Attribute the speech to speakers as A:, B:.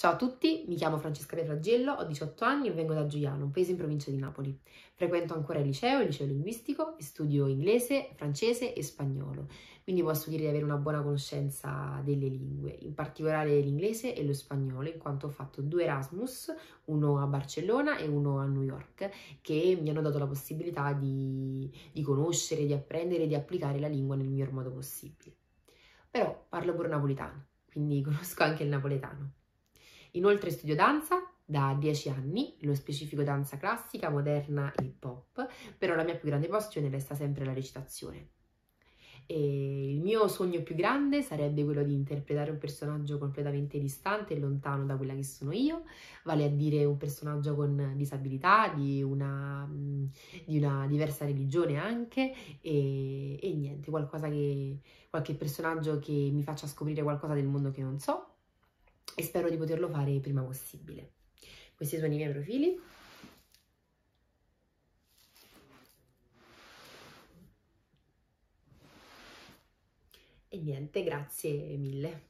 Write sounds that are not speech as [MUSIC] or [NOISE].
A: Ciao a tutti, mi chiamo Francesca De Fragello, ho 18 anni e vengo da Giuliano, un paese in provincia di Napoli. Frequento ancora il liceo, il liceo linguistico, e studio inglese, francese e spagnolo, quindi posso dire di avere una buona conoscenza delle lingue, in particolare l'inglese e lo spagnolo, in quanto ho fatto due Erasmus, uno a Barcellona e uno a New York, che mi hanno dato la possibilità di, di conoscere, di apprendere e di applicare la lingua nel miglior modo possibile. Però parlo pure napoletano, quindi [LAUGHS] conosco anche il napoletano. Inoltre studio danza da 10 anni, lo specifico danza classica, moderna e pop, però la mia più grande passione resta sempre la recitazione. E il mio sogno più grande sarebbe quello di interpretare un personaggio completamente distante e lontano da quella che sono io, vale a dire un personaggio con disabilità, di una, mm, di una diversa religione anche, e, e niente, che, qualche personaggio che mi faccia scoprire qualcosa del mondo che non so, e spero di poterlo fare il prima possibile. Questi sono i miei profili.
B: E niente, grazie mille.